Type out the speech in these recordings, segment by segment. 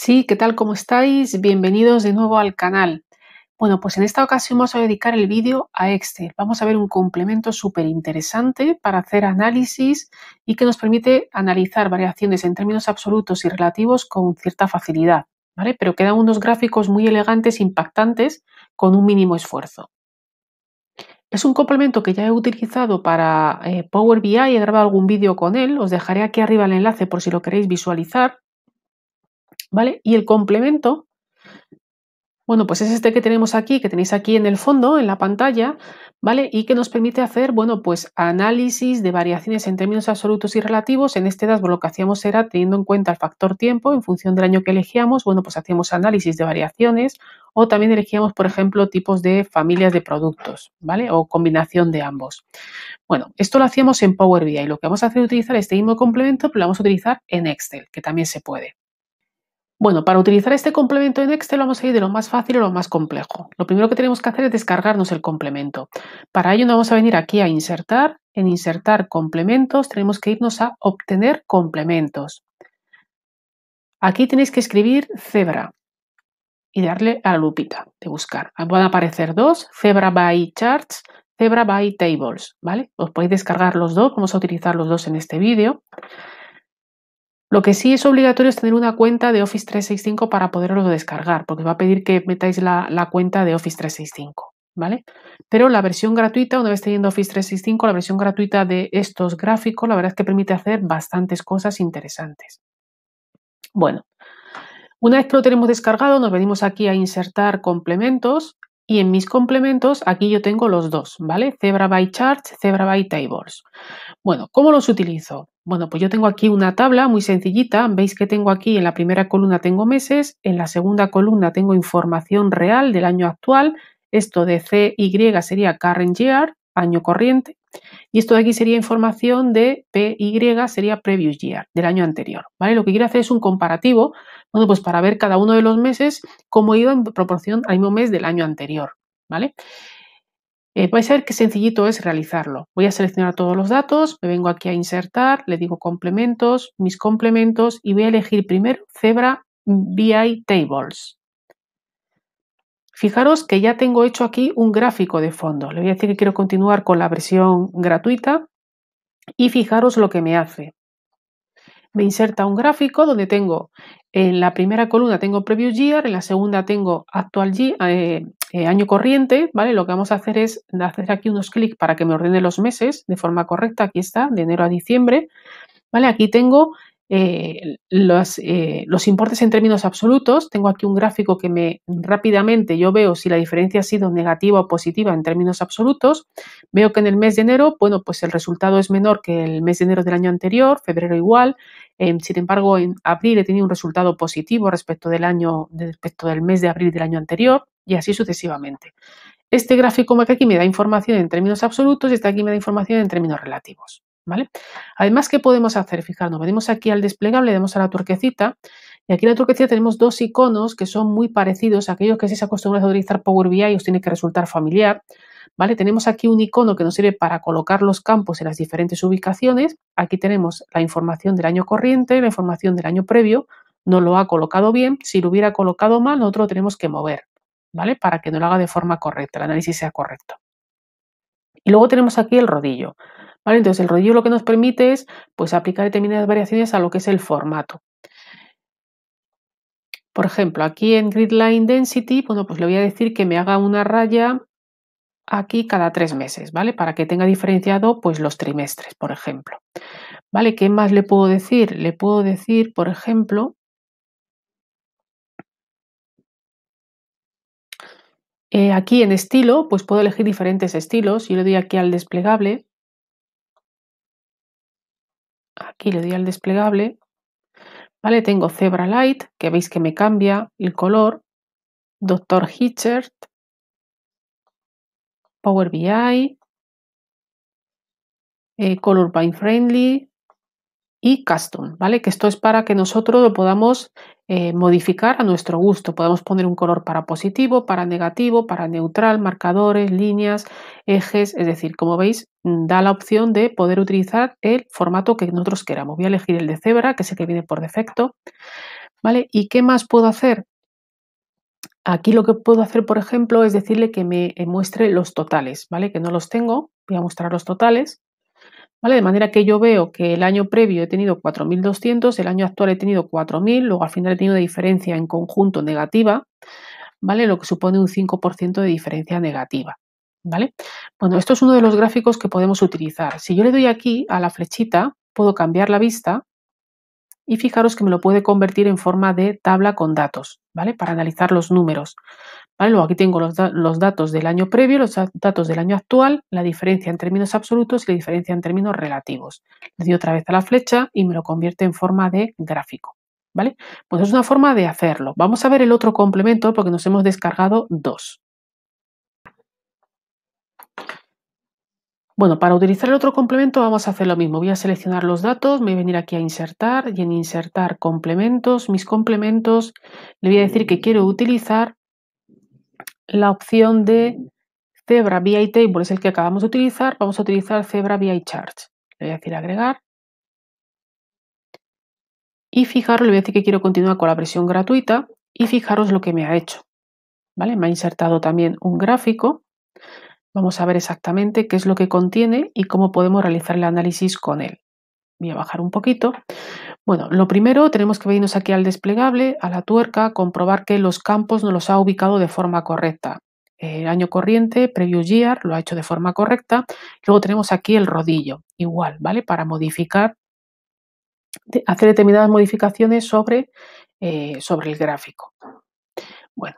Sí, ¿qué tal? ¿Cómo estáis? Bienvenidos de nuevo al canal. Bueno, pues en esta ocasión vamos a dedicar el vídeo a Excel. Este. Vamos a ver un complemento súper interesante para hacer análisis y que nos permite analizar variaciones en términos absolutos y relativos con cierta facilidad, ¿vale? Pero quedan unos gráficos muy elegantes, impactantes, con un mínimo esfuerzo. Es un complemento que ya he utilizado para eh, Power BI, he grabado algún vídeo con él, os dejaré aquí arriba el enlace por si lo queréis visualizar. ¿Vale? Y el complemento, bueno, pues es este que tenemos aquí, que tenéis aquí en el fondo, en la pantalla, ¿vale? Y que nos permite hacer, bueno, pues análisis de variaciones en términos absolutos y relativos. En este dashboard lo que hacíamos era, teniendo en cuenta el factor tiempo, en función del año que elegíamos, bueno, pues hacíamos análisis de variaciones o también elegíamos, por ejemplo, tipos de familias de productos, ¿vale? O combinación de ambos. Bueno, esto lo hacíamos en Power BI. Lo que vamos a hacer es utilizar este mismo complemento, pero lo vamos a utilizar en Excel, que también se puede, bueno, para utilizar este complemento en Excel vamos a ir de lo más fácil a lo más complejo. Lo primero que tenemos que hacer es descargarnos el complemento. Para ello nos vamos a venir aquí a insertar. En insertar complementos tenemos que irnos a obtener complementos. Aquí tenéis que escribir cebra y darle a la lupita de buscar. Van a aparecer dos, cebra by charts, cebra by tables, ¿vale? Os podéis descargar los dos, vamos a utilizar los dos en este vídeo. Lo que sí es obligatorio es tener una cuenta de Office 365 para poderlo descargar, porque va a pedir que metáis la, cuenta de Office 365, ¿vale? Pero la versión gratuita, una vez teniendo Office 365, la versión gratuita de estos gráficos, la verdad es que permite hacer bastantes cosas interesantes. Bueno, una vez que lo tenemos descargado, nos venimos aquí a insertar complementos y en mis complementos, aquí yo tengo los dos, ¿vale? Zebra by Charts, Zebra by Tables. Bueno, ¿cómo los utilizo? Bueno, pues yo tengo aquí una tabla muy sencillita. Veis que tengo aquí en la primera columna tengo meses, en la segunda columna tengo información real del año actual. Esto de CY sería current year, año corriente. Y esto de aquí sería información de PY, sería previous year, del año anterior. ¿vale? Lo que quiero hacer es un comparativo, bueno, pues para ver cada uno de los meses cómo ha ido en proporción al mismo mes del año anterior. ¿vale? Eh, a ver qué sencillito es realizarlo. Voy a seleccionar todos los datos, me vengo aquí a insertar, le digo complementos, mis complementos y voy a elegir primero Zebra BI Tables. Fijaros que ya tengo hecho aquí un gráfico de fondo. Le voy a decir que quiero continuar con la versión gratuita y fijaros lo que me hace. Me inserta un gráfico donde tengo en la primera columna tengo Preview Year, en la segunda tengo Actual year, eh, eh, año corriente, ¿vale? Lo que vamos a hacer es hacer aquí unos clics para que me ordene los meses de forma correcta. Aquí está, de enero a diciembre, ¿vale? Aquí tengo eh, eh, los, importes en términos absolutos. Tengo aquí un gráfico que me rápidamente yo veo si la diferencia ha sido negativa o positiva en términos absolutos. Veo que en el mes de enero, bueno, pues el resultado es menor que el mes de enero del año anterior, febrero igual. Em, sin embargo, en abril he tenido un resultado positivo respecto del año, respecto del mes de abril del año anterior y así sucesivamente. Este gráfico que aquí me da información en términos absolutos y este aquí me da información en términos relativos. ¿vale? Además, ¿qué podemos hacer? Fijarnos, venimos aquí al desplegable, le damos a la turquecita y aquí en la turquecita tenemos dos iconos que son muy parecidos a aquellos que si se acostumbran a utilizar Power BI os tiene que resultar familiar, ¿vale? Tenemos aquí un icono que nos sirve para colocar los campos en las diferentes ubicaciones. Aquí tenemos la información del año corriente, la información del año previo, no lo ha colocado bien, si lo hubiera colocado mal, nosotros lo tenemos que mover, ¿vale? Para que no lo haga de forma correcta, el análisis sea correcto. Y luego tenemos aquí el rodillo. Entonces el rollo lo que nos permite es pues, aplicar determinadas variaciones a lo que es el formato. Por ejemplo, aquí en Gridline Density, bueno, pues le voy a decir que me haga una raya aquí cada tres meses, ¿vale? Para que tenga diferenciado pues los trimestres, por ejemplo. ¿Vale? ¿Qué más le puedo decir? Le puedo decir, por ejemplo, eh, aquí en estilo, pues puedo elegir diferentes estilos. y le doy aquí al desplegable Aquí le doy al desplegable. Vale, tengo Zebra Light, que veis que me cambia el color. Doctor Hitchert. Power BI. Eh, color Pine Friendly y Custom, ¿vale? Que esto es para que nosotros lo podamos eh, modificar a nuestro gusto. Podemos poner un color para positivo, para negativo, para neutral, marcadores, líneas, ejes, es decir, como veis, mm, da la opción de poder utilizar el formato que nosotros queramos. Voy a elegir el de cebra, que sé que viene por defecto. ¿Vale? ¿Y qué más puedo hacer? Aquí lo que puedo hacer, por ejemplo, es decirle que me eh, muestre los totales, ¿vale? Que no los tengo, voy a mostrar los totales. De manera que yo veo que el año previo he tenido 4.200, el año actual he tenido 4.000, luego al final he tenido una diferencia en conjunto negativa, ¿vale? Lo que supone un 5% de diferencia negativa, ¿vale? Bueno, esto es uno de los gráficos que podemos utilizar. Si yo le doy aquí a la flechita, puedo cambiar la vista y fijaros que me lo puede convertir en forma de tabla con datos, ¿vale? Para analizar los números. Luego aquí tengo los, datos del año previo, los datos del año actual, la diferencia en términos absolutos y la diferencia en términos relativos. Le doy otra vez a la flecha y me lo convierte en forma de gráfico. ¿Vale? Pues es una forma de hacerlo. Vamos a ver el otro complemento porque nos hemos descargado dos. Bueno, para utilizar el otro complemento vamos a hacer lo mismo. Voy a seleccionar los datos, me voy a venir aquí a insertar y en insertar complementos, mis complementos, le voy a decir que quiero utilizar la opción de Zebra BI Table es el que acabamos de utilizar, vamos a utilizar Zebra BI Chart. Le voy a decir agregar. Y fijaros, le voy a decir que quiero continuar con la versión gratuita y fijaros lo que me ha hecho. ¿Vale? Me ha insertado también un gráfico. Vamos a ver exactamente qué es lo que contiene y cómo podemos realizar el análisis con él. Voy a bajar un poquito. Bueno, lo primero tenemos que venirnos aquí al desplegable, a la tuerca, comprobar que los campos nos los ha ubicado de forma correcta. El año corriente, previous year, lo ha hecho de forma correcta. Luego tenemos aquí el rodillo, igual, ¿vale? Para modificar, hacer determinadas modificaciones sobre, eh, sobre el gráfico. Bueno,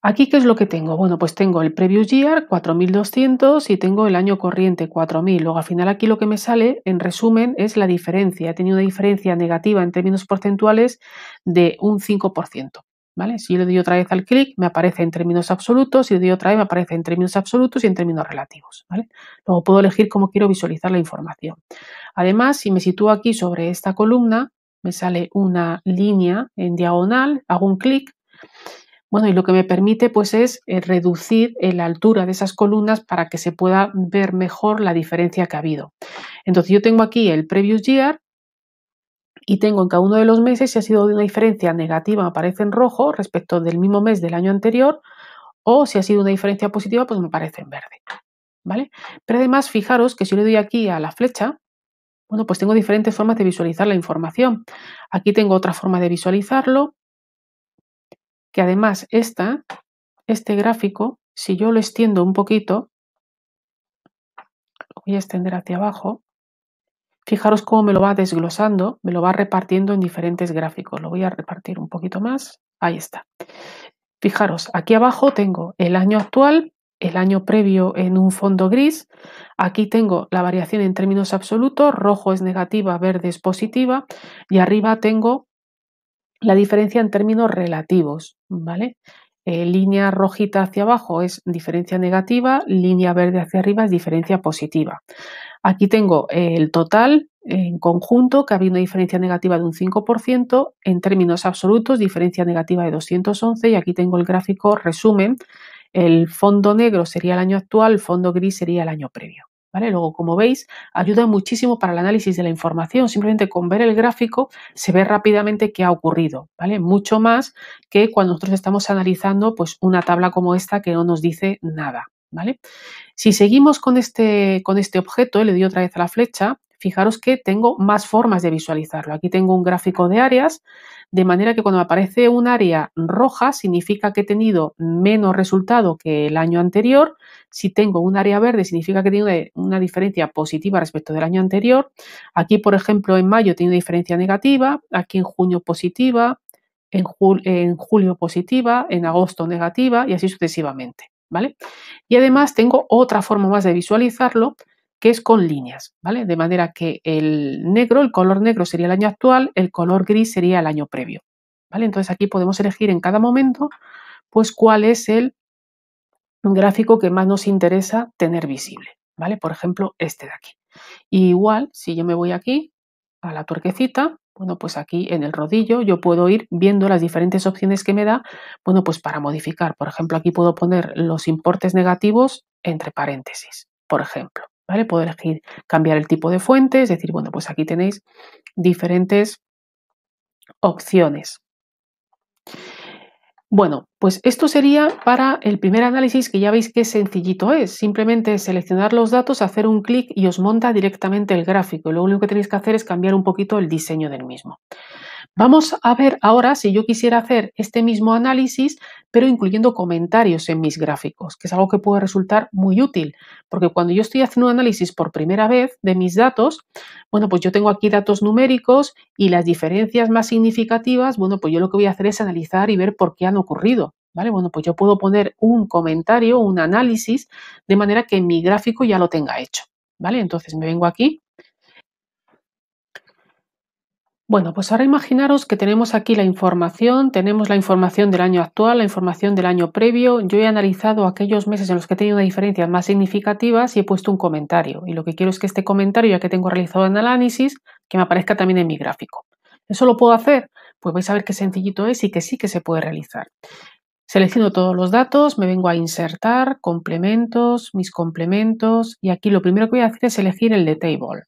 Aquí, ¿qué es lo que tengo? Bueno, pues tengo el previous year 4200 y tengo el año corriente 4000. Luego, al final, aquí lo que me sale, en resumen, es la diferencia. He tenido una diferencia negativa en términos porcentuales de un 5%. ¿Vale? Si yo le doy otra vez al clic, me aparece en términos absolutos, si le doy otra vez, me aparece en términos absolutos y en términos relativos, Luego puedo elegir cómo quiero visualizar la información. Además, si me sitúo aquí sobre esta columna, me sale una línea en diagonal, hago un clic bueno, y lo que me permite pues es eh, reducir eh, la altura de esas columnas para que se pueda ver mejor la diferencia que ha habido. Entonces yo tengo aquí el previous year y tengo en cada uno de los meses si ha sido una diferencia negativa me aparece en rojo respecto del mismo mes del año anterior o si ha sido una diferencia positiva pues me aparece en verde. ¿Vale? Pero además fijaros que si le doy aquí a la flecha, bueno, pues tengo diferentes formas de visualizar la información. Aquí tengo otra forma de visualizarlo que además este gráfico, si yo lo extiendo un poquito, lo voy a extender hacia abajo, fijaros cómo me lo va desglosando, me lo va repartiendo en diferentes gráficos. Lo voy a repartir un poquito más, ahí está. Fijaros, aquí abajo tengo el año actual, el año previo en un fondo gris. Aquí tengo la variación en términos absolutos, rojo es negativa, verde es positiva. Y arriba tengo la diferencia en términos relativos, ¿vale? Eh, línea rojita hacia abajo es diferencia negativa, línea verde hacia arriba es diferencia positiva. Aquí tengo eh, el total en conjunto, que había una diferencia negativa de un 5%, en términos absolutos, diferencia negativa de 211, y aquí tengo el gráfico resumen, el fondo negro sería el año actual, el fondo gris sería el año previo. Luego, como veis, ayuda muchísimo para el análisis de la información. Simplemente con ver el gráfico se ve rápidamente qué ha ocurrido, ¿vale? Mucho más que cuando nosotros estamos analizando pues, una tabla como esta que no nos dice nada, ¿vale? Si seguimos con este, con este objeto, le doy otra vez a la flecha, fijaros que tengo más formas de visualizarlo. Aquí tengo un gráfico de áreas, de manera que cuando aparece un área roja significa que he tenido menos resultado que el año anterior. Si tengo un área verde significa que tiene una diferencia positiva respecto del año anterior. Aquí, por ejemplo, en mayo tiene una diferencia negativa, aquí en junio positiva, en, en julio positiva, en agosto negativa y así sucesivamente. ¿Vale? Y además tengo otra forma más de visualizarlo, que es con líneas, ¿vale? De manera que el negro, el color negro sería el año actual, el color gris sería el año previo, ¿vale? Entonces aquí podemos elegir en cada momento, pues cuál es el gráfico que más nos interesa tener visible, ¿vale? Por ejemplo, este de aquí. igual, si yo me voy aquí a la tuerquecita, bueno, pues aquí en el rodillo yo puedo ir viendo las diferentes opciones que me da, bueno, pues para modificar. Por ejemplo, aquí puedo poner los importes negativos entre paréntesis, por ejemplo. ¿vale? Puedo elegir cambiar el tipo de fuente, es decir, bueno, pues aquí tenéis diferentes opciones. Bueno, pues esto sería para el primer análisis que ya veis qué sencillito es. Simplemente seleccionar los datos, hacer un clic y os monta directamente el gráfico. Lo único que tenéis que hacer es cambiar un poquito el diseño del mismo. Vamos a ver ahora si yo quisiera hacer este mismo análisis, pero incluyendo comentarios en mis gráficos, que es algo que puede resultar muy útil, porque cuando yo estoy haciendo un análisis por primera vez de mis datos, bueno, pues yo tengo aquí datos numéricos y las diferencias más significativas, bueno, pues yo lo que voy a hacer es analizar y ver por qué han ocurrido. ¿Vale? Bueno, pues yo puedo poner un comentario, un análisis, de manera que mi gráfico ya lo tenga hecho. ¿Vale? Entonces me vengo aquí bueno, pues ahora imaginaros que tenemos aquí la información, tenemos la información del año actual, la información del año previo. Yo he analizado aquellos meses en los que he tenido diferencias más significativas y he puesto un comentario. Y lo que quiero es que este comentario, ya que tengo realizado el análisis, que me aparezca también en mi gráfico. ¿Eso lo puedo hacer? Pues vais a ver qué sencillito es y que sí que se puede realizar. Selecciono todos los datos, me vengo a insertar, complementos, mis complementos y aquí lo primero que voy a hacer es elegir el de table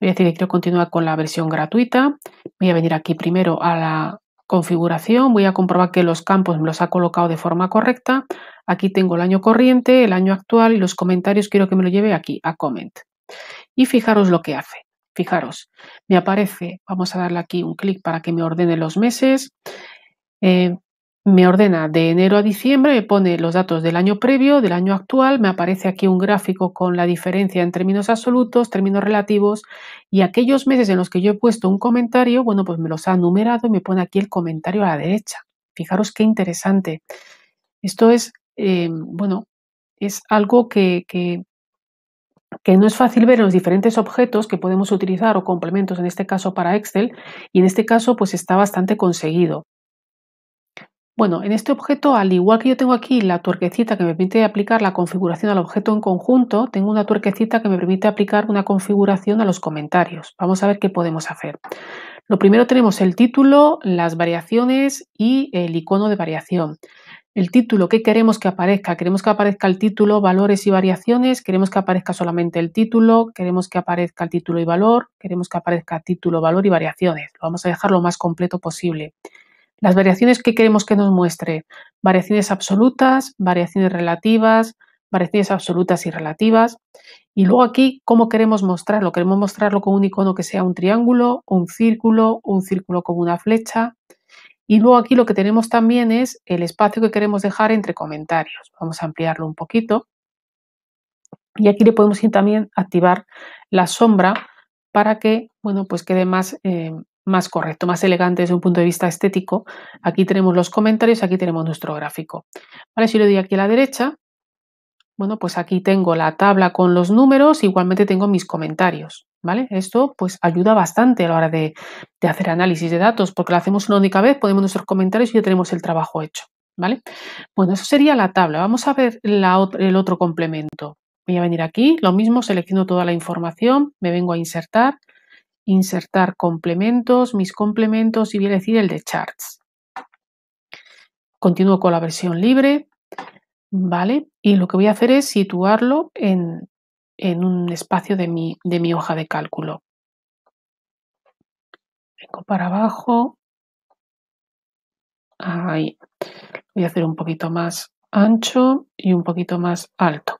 voy a decir que quiero continuar con la versión gratuita. Voy a venir aquí primero a la configuración, voy a comprobar que los campos me los ha colocado de forma correcta. Aquí tengo el año corriente, el año actual y los comentarios quiero que me lo lleve aquí a comment. Y fijaros lo que hace. Fijaros, me aparece, vamos a darle aquí un clic para que me ordene los meses. Eh, me ordena de enero a diciembre, me pone los datos del año previo, del año actual, me aparece aquí un gráfico con la diferencia en términos absolutos, términos relativos y aquellos meses en los que yo he puesto un comentario, bueno, pues me los ha numerado y me pone aquí el comentario a la derecha. Fijaros qué interesante. Esto es, eh, bueno, es algo que, que, que no es fácil ver en los diferentes objetos que podemos utilizar o complementos, en este caso para Excel, y en este caso pues está bastante conseguido. Bueno, en este objeto, al igual que yo tengo aquí la tuerquecita que me permite aplicar la configuración al objeto en conjunto, tengo una tuerquecita que me permite aplicar una configuración a los comentarios. Vamos a ver qué podemos hacer. Lo primero tenemos el título, las variaciones y el icono de variación. El título, ¿qué queremos que aparezca? Queremos que aparezca el título, valores y variaciones, queremos que aparezca solamente el título, queremos que aparezca el título y valor, queremos que aparezca título, valor y variaciones. Lo vamos a dejar lo más completo posible. Las variaciones que queremos que nos muestre, variaciones absolutas, variaciones relativas, variaciones absolutas y relativas. Y luego aquí, ¿cómo queremos mostrarlo? ¿Queremos mostrarlo con un icono que sea un triángulo, un círculo, un círculo con una flecha? Y luego aquí lo que tenemos también es el espacio que queremos dejar entre comentarios. Vamos a ampliarlo un poquito. Y aquí le podemos ir también activar la sombra para que, bueno, pues quede más eh, más correcto, más elegante desde un punto de vista estético. Aquí tenemos los comentarios, aquí tenemos nuestro gráfico. Vale, si le doy aquí a la derecha, bueno, pues aquí tengo la tabla con los números, igualmente tengo mis comentarios, ¿vale? Esto pues ayuda bastante a la hora de, hacer análisis de datos, porque lo hacemos una única vez, ponemos nuestros comentarios y ya tenemos el trabajo hecho, ¿vale? Bueno, eso sería la tabla. Vamos a ver el otro complemento. Voy a venir aquí, lo mismo, selecciono toda la información, me vengo a insertar, insertar complementos, mis complementos y voy a decir el de charts. Continúo con la versión libre, ¿vale? Y lo que voy a hacer es situarlo en, un espacio de mi, de mi hoja de cálculo. Vengo para abajo. Ahí. Voy a hacer un poquito más ancho y un poquito más alto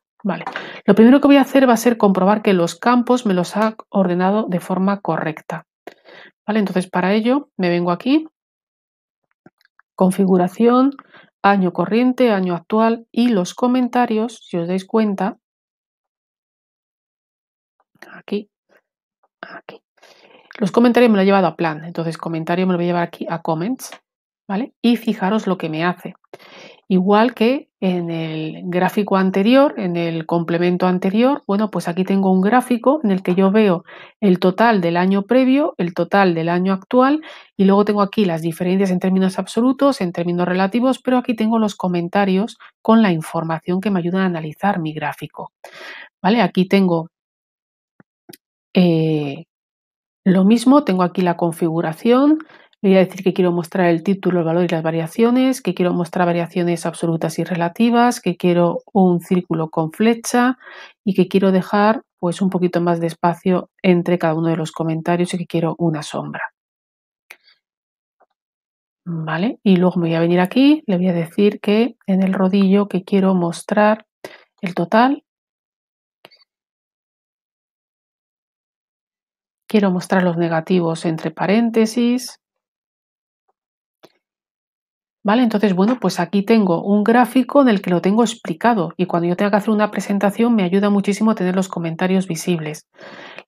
lo primero que voy a hacer va a ser comprobar que los campos me los ha ordenado de forma correcta. Vale, entonces para ello me vengo aquí, configuración, año corriente, año actual y los comentarios, si os dais cuenta, aquí, aquí. Los comentarios me lo he llevado a plan, entonces comentario me lo voy a llevar aquí a comments, ¿vale? Y fijaros lo que me hace. Igual que en el gráfico anterior, en el complemento anterior, bueno, pues aquí tengo un gráfico en el que yo veo el total del año previo, el total del año actual y luego tengo aquí las diferencias en términos absolutos, en términos relativos, pero aquí tengo los comentarios con la información que me ayuda a analizar mi gráfico. ¿Vale? Aquí tengo eh, lo mismo, tengo aquí la configuración, voy a decir que quiero mostrar el título, el valor y las variaciones, que quiero mostrar variaciones absolutas y relativas, que quiero un círculo con flecha y que quiero dejar pues un poquito más de espacio entre cada uno de los comentarios y que quiero una sombra. ¿Vale? Y luego me voy a venir aquí, le voy a decir que en el rodillo que quiero mostrar el total. Quiero mostrar los negativos entre paréntesis. ¿Vale? Entonces, bueno, pues aquí tengo un gráfico en el que lo tengo explicado y cuando yo tenga que hacer una presentación me ayuda muchísimo a tener los comentarios visibles.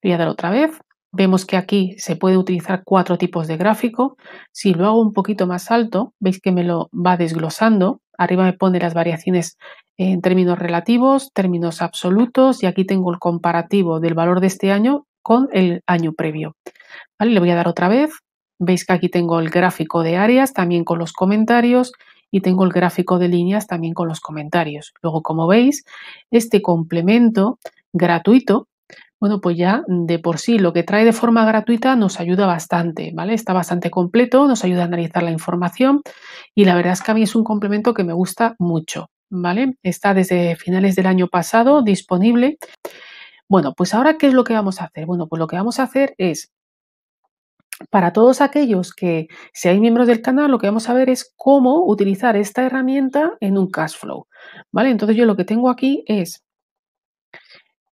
Le Voy a dar otra vez. Vemos que aquí se puede utilizar cuatro tipos de gráfico. Si lo hago un poquito más alto, veis que me lo va desglosando. Arriba me pone las variaciones en términos relativos, términos absolutos y aquí tengo el comparativo del valor de este año con el año previo. ¿Vale? Le voy a dar otra vez Veis que aquí tengo el gráfico de áreas también con los comentarios y tengo el gráfico de líneas también con los comentarios. Luego, como veis, este complemento gratuito, bueno, pues ya de por sí lo que trae de forma gratuita nos ayuda bastante, ¿vale? Está bastante completo, nos ayuda a analizar la información y la verdad es que a mí es un complemento que me gusta mucho, ¿vale? Está desde finales del año pasado disponible. Bueno, pues ahora, ¿qué es lo que vamos a hacer? Bueno, pues lo que vamos a hacer es para todos aquellos que seáis miembros del canal, lo que vamos a ver es cómo utilizar esta herramienta en un cash flow. ¿Vale? Entonces yo lo que tengo aquí es,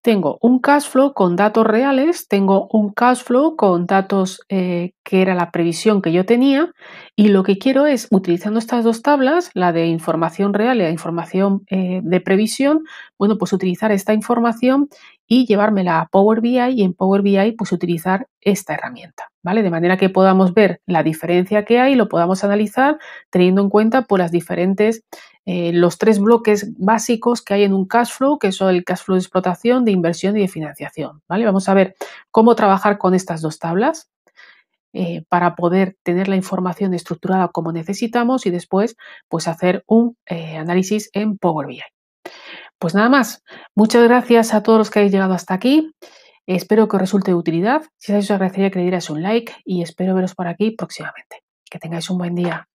tengo un cash flow con datos reales, tengo un cash flow con datos eh, que era la previsión que yo tenía y lo que quiero es, utilizando estas dos tablas, la de información real y la información eh, de previsión, bueno, pues utilizar esta información y llevármela a Power BI y en Power BI pues utilizar esta herramienta. De manera que podamos ver la diferencia que hay y lo podamos analizar teniendo en cuenta por pues, las diferentes, eh, los tres bloques básicos que hay en un cash flow, que son el cash flow de explotación, de inversión y de financiación, ¿vale? Vamos a ver cómo trabajar con estas dos tablas. Eh, para poder tener la información estructurada como necesitamos y después pues hacer un eh, análisis en Power BI. Pues nada más. Muchas gracias a todos los que habéis llegado hasta aquí. Espero que os resulte de utilidad. Si es así, os agradecería que le dierais un like y espero veros por aquí próximamente. Que tengáis un buen día.